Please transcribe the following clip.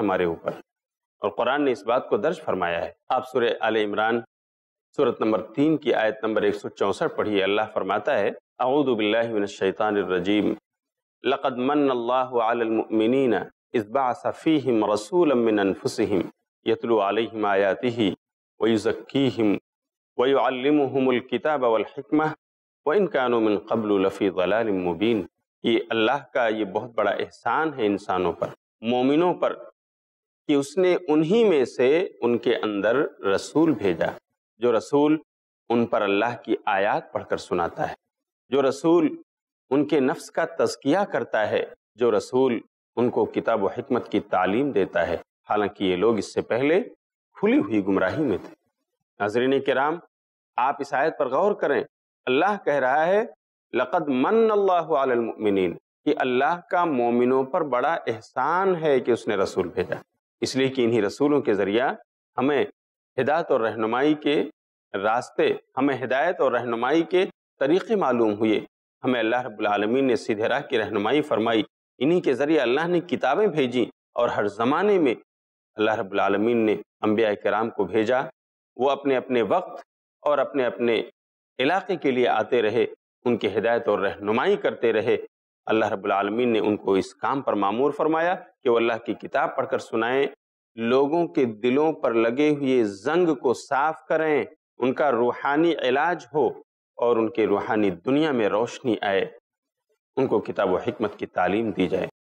ہمارے اوپر اور قرآن نے اس بات کو درج فرمایا ہے آپ سورہ آل عمران سورت نمبر تین کی آیت نمبر ایک سو چونسٹھ پڑھیے اللہ فرماتا ہے اعوذ باللہ من الشیطان الرجیم لقد من اللہ علی المؤمنین اذ بعث فیہم رسولا من انفسہم یتلو علیہم آیاتہ ویزکیہم ویعلمہم الكتاب والحکمہ وَإِن كَانُوا مِن قَبْلُ لَفِي ظَلَالٍ مُبِينٍ یہ اللہ کا یہ بہت بڑا احسان ہے انسانوں پر مومنوں پر کہ اس نے انہی میں سے ان کے اندر رسول بھیجا جو رسول ان پر اللہ کی آیات پڑھ کر سناتا ہے جو رسول ان کے نفس کا تزکیہ کرتا ہے جو رسول ان کو کتاب و حکمت کی تعلیم دیتا ہے حالانکہ یہ لوگ اس سے پہلے کھلی ہوئی گمراہی میں تھے ناظرین کرام آپ اس آیت پر غور کریں اللہ کہہ رہا ہے لقد من اللہ المؤمنین کہ اللہ کا مومنوں پر بڑا احسان ہے کہ اس نے رسول بھیجا اس لیے کہ انہی رسولوں کے ذریعہ ہمیں ہدایت اور رہنمائی کے راستے ہمیں ہدایت اور رہنمائی کے طریقے معلوم ہوئے ہمیں اللہ رب العالمین نے سیدھے راہ کی رہنمائی فرمائی انہی کے ذریعے اللہ نے کتابیں بھیجیں اور ہر زمانے میں اللہ رب العالمین نے انبیاء کرام کو بھیجا وہ اپنے اپنے وقت اور اپنے اپنے علاقے کے لیے آتے رہے ان کے ہدایت اور رہنمائی کرتے رہے اللہ رب العالمین نے ان کو اس کام پر معمور فرمایا کہ وہ اللہ کی کتاب پڑھ کر سنائیں لوگوں کے دلوں پر لگے ہوئے زنگ کو صاف کریں ان کا روحانی علاج ہو اور ان کے روحانی دنیا میں روشنی آئے ان کو کتاب و حکمت کی تعلیم دی جائے